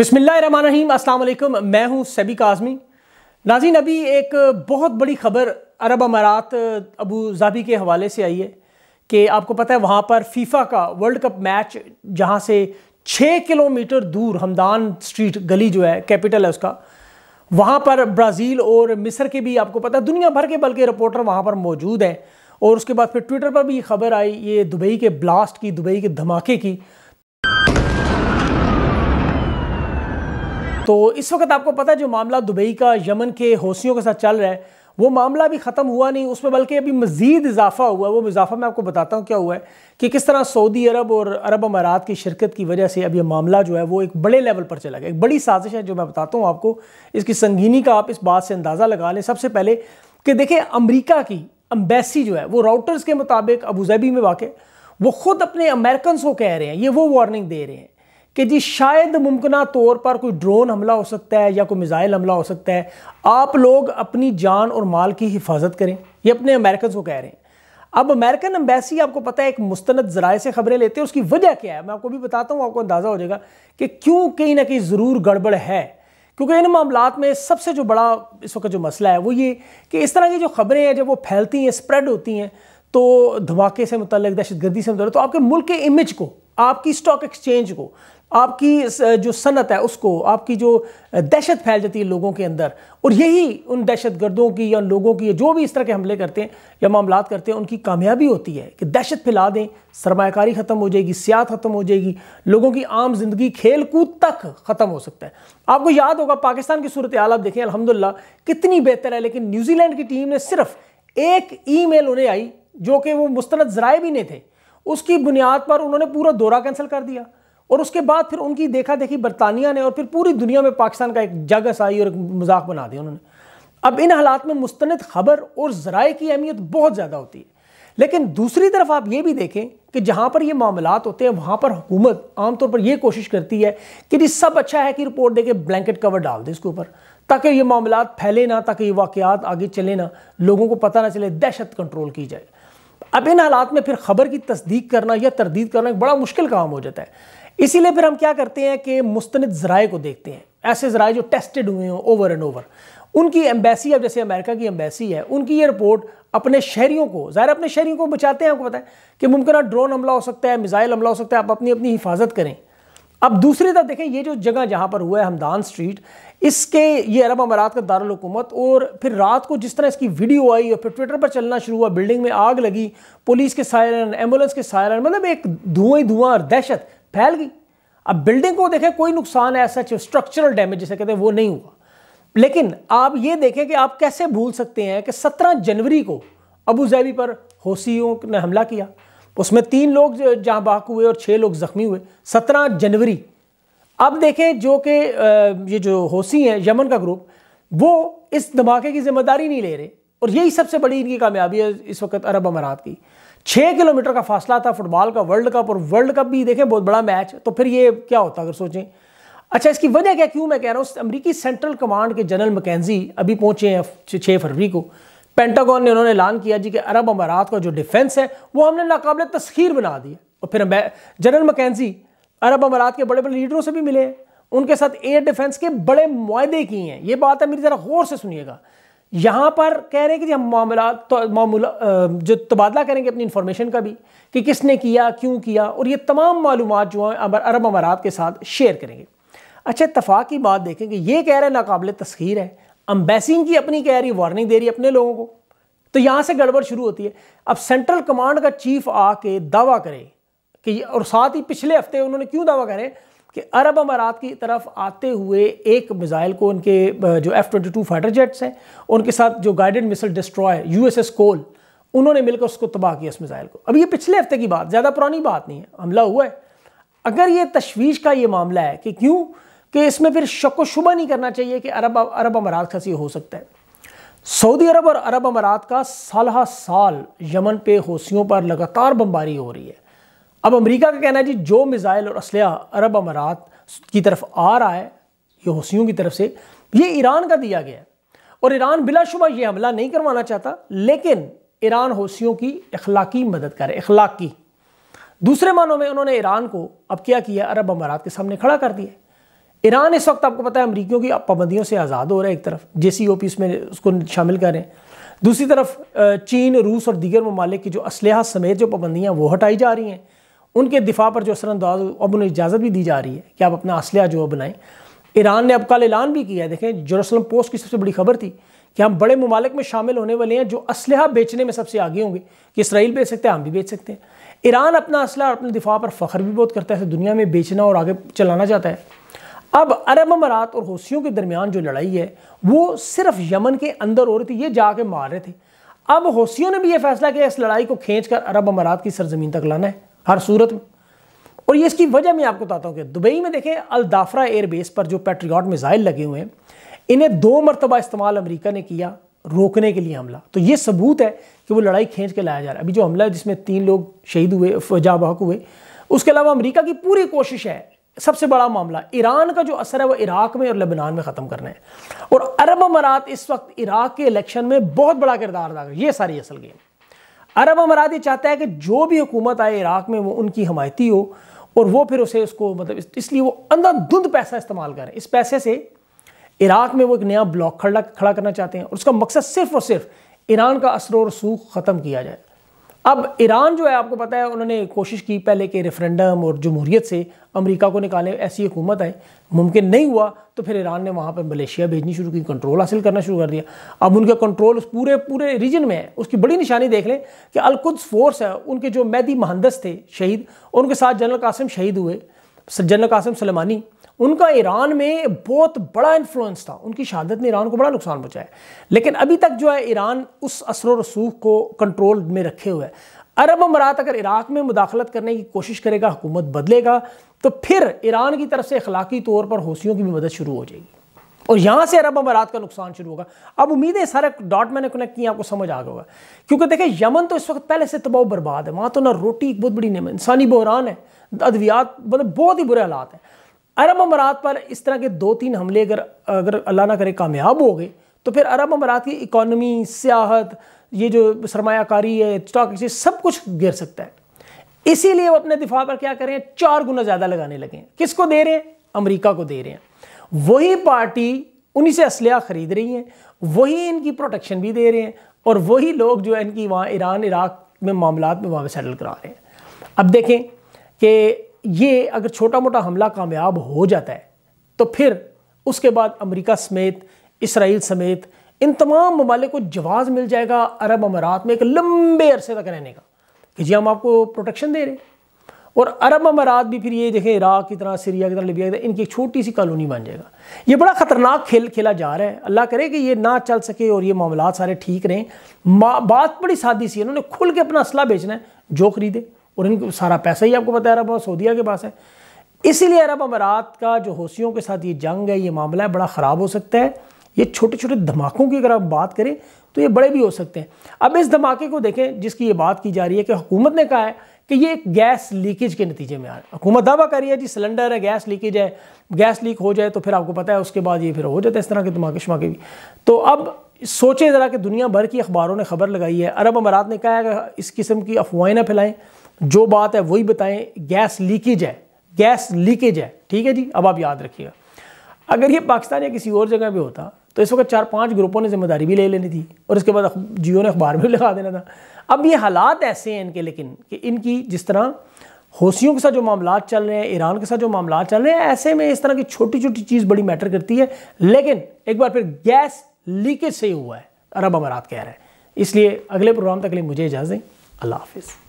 अस्सलाम वालेकुम मैं हूं सभी काजमी नाजीन अभी एक बहुत बड़ी खबर अरब अमारात अबू जाबी के हवाले से आई है कि आपको पता है वहाँ पर फीफा का वर्ल्ड कप मैच जहाँ से छः किलोमीटर दूर हमदान स्ट्रीट गली जो है कैपिटल है उसका वहाँ पर ब्राज़ील और मिस्र के भी आपको पता है दुनिया भर के बल्कि रिपोर्टर वहाँ पर मौजूद हैं और उसके बाद फिर ट्विटर पर भी ये खबर आई ये दुबई के ब्लास्ट की दुबई के धमाके की तो इस वक्त आपको पता है जो मामला दुबई का यमन के हौसियों के साथ चल रहा है वो मामला अभी ख़त्म हुआ नहीं उसमें बल्कि अभी मज़ीद इजाफा हुआ वो इजाफा मैं आपको बताता हूँ क्या हुआ है कि किस तरह सऊदी अरब और अरब अमारात की शिरकत की वजह से अब यह मामला जो है वो एक बड़े लेवल पर चला गया एक बड़ी साजिश है जो मैं बताता हूँ आपको इसकी संगीनी का आप इस बात से अंदाज़ा लगा लें सबसे पहले कि देखें अमरीका की अम्बेसी जो है वो राउटर्स के मुताबिक अबूजैबी में वाक़ वो ख़ुद अपने अमेरिकन को कह रहे हैं ये वो वार्निंग दे रहे हैं कि जी शायद मुमकिन तौर पर कोई ड्रोन हमला हो सकता है या कोई मिज़ाइल हमला हो सकता है आप लोग अपनी जान और माल की हिफाजत करें ये अपने अमेरिकन को कह रहे हैं अब अमेरिकन एम्बेसी आपको पता है एक मुस्तंद ज़राए से खबरें लेते हैं उसकी वजह क्या है मैं आपको भी बताता हूँ आपको अंदाज़ा हो जाएगा कि क्यों कहीं ना कहीं ज़रूर गड़बड़ है क्योंकि इन मामला में सबसे जो बड़ा इस वक्त जो मसला है वो ये कि इस तरह की जो खबरें हैं जब वो फैलती हैं स्प्रेड होती हैं तो धमाके से मुतल दहशत गर्दी से मुतल तो आपके मुल्क के इमेज को आपकी स्टॉक एक्सचेंज को आपकी जो सनत है उसको आपकी जो दहशत फैल जाती है लोगों के अंदर और यही उन दहशत गर्दों की या लोगों की जो भी इस तरह के हमले करते हैं या मामला करते हैं उनकी कामयाबी होती है कि दहशत फैला दें सरमाकारी ख़त्म हो जाएगी सियात ख़त्म हो जाएगी लोगों की आम जिंदगी खेल कूद तक ख़त्म हो सकता है आपको याद होगा पाकिस्तान की सूरत आल आप देखें अलहमदिल्ला कितनी बेहतर है लेकिन न्यूजीलैंड की टीम ने सिर्फ एक ई उन्हें आई जो कि वो मुस्तरद जराए भी नहीं थे उसकी बुनियाद पर उन्होंने पूरा दौरा कैंसिल कर दिया और उसके बाद फिर उनकी देखा देखी बरतानिया ने और फिर पूरी दुनिया में पाकिस्तान का एक जग साई और एक मजाक बना दिया उन्होंने अब इन हालात में मुस्तंद खबर और जराए की अहमियत बहुत ज़्यादा होती है लेकिन दूसरी तरफ आप ये भी देखें कि जहाँ पर ये मामला होते हैं वहाँ पर हुकूमत आमतौर पर यह कोशिश करती है कि जी सब अच्छा है कि रिपोर्ट दे के ब्लैंकेट कवर डाल दें इसके ऊपर ताकि ये मामला फैले ना ताकि ये वाक़ात आगे चले ना लोगों को पता ना चले दहशत कंट्रोल की जाए अब इन हालात में फिर खबर की तस्दीक करना या तरदीद करना एक बड़ा मुश्किल काम हो जाता है इसीलिए फिर हम क्या करते हैं कि मुस्तंद ज़राए को देखते हैं ऐसे ज़राए जो टेस्टेड हुए हों ओवर एंड ओवर उनकी एम्बेसी अब जैसे अमेरिका की एम्बेसी है उनकी ये रिपोर्ट अपने शहरीों को ज़ाहिर अपने शहरीों को बचाते हैं आपको पता है कि मुमकिन ड्रोन हमला हो सकता है मिज़ाइल हमला हो सकता है आप अपनी अपनी हिफाजत करें अब दूसरी तरफ देखें ये जो जगह जहाँ पर हुआ है हमदान स्ट्रीट इसके ये अरब अमारात का दारकूमत और फिर रात को जिस तरह इसकी वीडियो आई और फिर ट्विटर पर चलना शुरू हुआ बिल्डिंग में आग लगी पुलिस के सायरन एम्बुलेंस के सायरन मतलब एक धुएं धुआं और दहशत फैल गई अब बिल्डिंग को देखें कोई नुकसान ऐसा स्ट्रक्चरल डैमेज जैसे कहते हैं वो नहीं हुआ लेकिन आप ये देखें कि आप कैसे भूल सकते हैं कि सत्रह जनवरी को अबू जैबी पर हौसियों ने हमला किया उसमें तीन लोग जहाँ बाक हुए और छः लोग ज़ख्मी हुए सत्रह जनवरी अब देखें जो कि ये जो होसी हैं यमन का ग्रुप वो इस धमाके की जिम्मेदारी नहीं ले रहे और यही सबसे बड़ी इनकी कामयाबी है इस वक्त अरब अमारात की छः किलोमीटर का फासला था फुटबॉल का वर्ल्ड कप और वर्ल्ड कप भी देखें बहुत बड़ा मैच तो फिर ये क्या होता अगर सोचें अच्छा इसकी वजह क्या क्यों मैं कह रहा हूँ अमरीकी सेंट्रल कमांड के जनरल मकैनजी अभी पहुंचे हैं छः फरवरी को पेंटागॉन ने उन्होंने ऐलान किया जी कि अरब अमारात का जो डिफेंस है वो हमने नाकबले तस्खीर बना दिया और फिर जनरल मकैनजी अरब अमारात के बड़े बड़े लीडरों से भी मिले हैं उनके साथ एयर डिफेंस के बड़े माहदे किए हैं ये बात है मेरी ज़रा गौर से सुनिएगा यहाँ पर कह रहे हैं कि जी हम मामला तो मामूला जो तबादला करेंगे अपनी इन्फॉर्मेशन का भी कि किसने किया क्यों किया और ये तमाम मालूम जो हैं अरब अमारात के साथ शेयर करेंगे अच्छा इतफाक़ की बात देखें कि ये कह रहे हैं नाकबले तस्खीर है अम्बेसिंग की अपनी कह रही वार्निंग दे रही है अपने लोगों को तो यहां से गड़बड़ शुरू होती है अब सेंट्रल कमांड का चीफ आके दावा करे कि और साथ ही पिछले हफ्ते उन्होंने क्यों दावा करे कि अरब अमारात की तरफ आते हुए एक मिज़ाइल को उनके जो F twenty two fighter jets हैं उनके साथ जो guided missile destroy U S S Cole उन्होंने मिलकर उसको तबाह किया इस मिसाइल को अब ये पिछले हफ्ते की बात ज़्यादा पुरानी बात नहीं है हमला हुआ है अगर ये तशवीश का ये मामला है कि क्यों कि इसमें फिर शक शुबा नहीं करना चाहिए कि अरब अरब अमारात का सी हो सकता है सऊदी अरब और अरब अमारात का साल साल यमन पे हौसियों पर लगातार बमबारी हो रही है अब अमेरिका का कहना है जी जो मिज़ाइल और असलह अरब अमारात की तरफ आ रहा है ये हौसियों की तरफ से ये ईरान का दिया गया है और ईरान बिलाशुबा ये हमला नहीं करवाना चाहता लेकिन ईरान हौसियों की अखलाकी मदद करे अखलाक की दूसरे मानों में उन्होंने ईरान को अब क्या किया अरब अमारात के सामने खड़ा कर दिया ईरान इस वक्त आपको पता है अमरीकियों की पाबंदियों से आज़ाद हो रहा है एक तरफ जे सी ओ पी इसमें उसको शामिल करें दूसरी तरफ चीन रूस और दीगर ममालिक की जो असलहा समेत जो पाबंदियाँ वो हटाई जा रही हैं उनके दिफा पर जो असरअंदाज अब उन्हें इजाज़त भी दी जा रही है कि आप अपना असलहा जो बनाएं ईरान ने अब कल ऐलान भी किया है देखें जरूसलम पोस्ट की सबसे बड़ी खबर थी कि हम बड़े ममालिक में शामिल होने वाले हैं जो असलहा बेचने में सबसे आगे होंगे कि इसराइल बेच सकते हैं हम भी बेच सकते हैं ईरान अपना असलहा और अपने दिफा पर फ़ख्र भी बहुत करता है दुनिया में बेचना और आगे चलाना चाहता है अब अरब अमारात और हौसियों के दरमियान जो लड़ाई है वो सिर्फ यमन के अंदर हो रही थी ये जाके मार रहे थे अब हौसियों ने भी ये फैसला किया इस लड़ाई को खींच कर अरब अमारात की सरजमीन तक लाना है हर सूरत में और ये इसकी वजह मैं आपको बताता हूँ कि दुबई में देखें अलदाफरा एयरबेस पर जो पेट्रियाट मिज़ाइल लगे हुए हैं इन्हें दो मरतबा इस्तेमाल अमरीका ने किया रोकने के लिए हमला तो ये सबूत है कि वो लड़ाई खींच के लाया जा रहा है अभी जो हमला है जिसमें तीन लोग शहीद हुए जाबाक हुए उसके अलावा अमरीका की पूरी कोशिश है सबसे बड़ा मामला ईरान का जो असर है वो इराक में और लेबनान में ख़त्म करना है और अरब अमारात इस वक्त इराक के इलेक्शन में बहुत बड़ा किरदार अदा कर ये सारी असल गेम अरब अमारात ये चाहता है कि जो भी हुकूमत आए इराक में वो उनकी हमायती हो और वो फिर उसे उसको मतलब इसलिए वो धुंध पैसा इस्तेमाल करें इस पैसे से इराक में वो एक नया ब्लॉक खड़ा खड़ा करना चाहते हैं और उसका मकसद सिर्फ और सिर्फ ईरान का असर और सूख ख़त्म किया जाए अब ईरान जो है आपको पता है उन्होंने कोशिश की पहले के रेफरेंडम और जमहूरियत से अमेरिका को निकाले ऐसी हुकूमत आए मुमकिन नहीं हुआ तो फिर ईरान ने वहाँ पर मलेशिया भेजनी शुरू की कंट्रोल हासिल करना शुरू कर दिया अब उनका कंट्रोल उस पूरे पूरे रीजन में है उसकी बड़ी निशानी देख लें कि अलकुद्स फोर्स है उनके जो मैदी महंदस थे शहीद उनके साथ जनरल कासिम शहीद हुए जनरल कासिम सलेमानी उनका ईरान में बहुत बड़ा इन्फ्लुएंस था उनकी शहादत ने ईरान को बड़ा नुकसान पहुंचाया लेकिन अभी तक जो है ईरान उस असर रसूख को कंट्रोल में रखे हुए है अरब अमारात अगर इराक में मुदाखलत करने की कोशिश करेगा हुकूमत बदलेगा तो फिर ईरान की तरफ से अखलाकी तौर पर हौसियों की भी मदद शुरू हो जाएगी और यहाँ से अरब अमारात का नुकसान शुरू होगा अब उम्मीद है सारा डॉट मैंने कनेक्ट किया आपको समझ आ गया होगा क्योंकि देखें यमन तो इस वक्त पहले से तबाह बर्बाद है वहाँ तो ना रोटी एक बहुत बड़ी नियम इंसानी बहरान है अद्वियात मतलब बहुत ही बुरे हालात हैं अरब अमारात पर इस तरह के दो तीन हमले अगर अगर अल्लाह ना करे कामयाब हो गए तो फिर अरब अमारात की इकॉनमी सियाहत ये जो सरमाकारी है स्टॉक एक्सचेंज सब कुछ गिर सकता है इसीलिए वो अपने दिफा पर क्या करें चार गुना ज़्यादा लगाने लगे हैं किसको दे रहे हैं अमरीका को दे रहे हैं वही पार्टी उन्हीं से असलिया ख़रीद रही है वही इनकी प्रोटेक्शन भी दे रहे हैं और वही लोग जो है इनकी वहाँ ईरान इराक में मामला में वहाँ सेटल करा रहे हैं अब देखें कि ये अगर छोटा मोटा हमला कामयाब हो जाता है तो फिर उसके बाद अमेरिका समेत इसराइल समेत इन तमाम ममालिक को जवाज़ मिल जाएगा अरब अमारात में एक लंबे अरसे तक रहने का कि जी हम आपको प्रोटेक्शन दे रहे हैं और अरब अमारात भी फिर ये देखें इराक की तरह सीरिया की तरह लिबिया की तरह इनकी एक छोटी सी कॉलोनी बन जाएगा ये बड़ा ख़तरनाक खेल खेला जा रहा है अल्लाह करे कि ये ना चल सके और ये मामला सारे ठीक रहें बात बड़ी सादी सी है उन्होंने खुल के अपना असला बेचना है जो खरीदे और इनको सारा पैसा ही आपको पता है अरब और सऊदिया के पास है इसीलिए अरब अमारात का जो हौसियों के साथ ये जंग है ये मामला है बड़ा ख़राब हो सकता है ये छोटे छोटे धमाकों की अगर आप बात करें तो ये बड़े भी हो सकते हैं अब इस धमाके को देखें जिसकी ये बात की जा रही है कि हुकूमत ने कहा है कि ये एक गैस लीकेज के नतीजे में आ रहा है हुकूमत दावा कर रही है जी सिलेंडर है गैस लीकेज है गैस लीक हो जाए तो फिर आपको पता है उसके बाद ये फिर हो जाता है इस तरह के धमाके शमाके भी तो अब सोचे ज़रा कि दुनिया भर की अखबारों ने खबर लगाई है अरब अमारात ने कहा है कि इस किस्म की अफवाहें ना फैलाएं जो बात है वही बताएं गैस लीकेज है गैस लीकेज है ठीक है जी अब आप याद रखिएगा अगर ये पाकिस्तान या किसी और जगह पे होता तो इस वक्त चार पांच ग्रुपों ने जिम्मेदारी भी ले लेनी थी और इसके बाद जियो ने अखबार भी लगा देना था अब ये हालात ऐसे हैं इनके लेकिन कि इनकी जिस तरह हौसियों के साथ जो मामला चल रहे हैं ईरान के साथ जो मामला चल रहे हैं ऐसे में इस तरह की छोटी छोटी चीज़ बड़ी मैटर करती है लेकिन एक बार फिर गैस लीकेज से ही हुआ है अरब अमारात कह रहे हैं इसलिए अगले प्रोग्राम तक लिए मुझे इजाज़त दें अल्लाह हाफिज़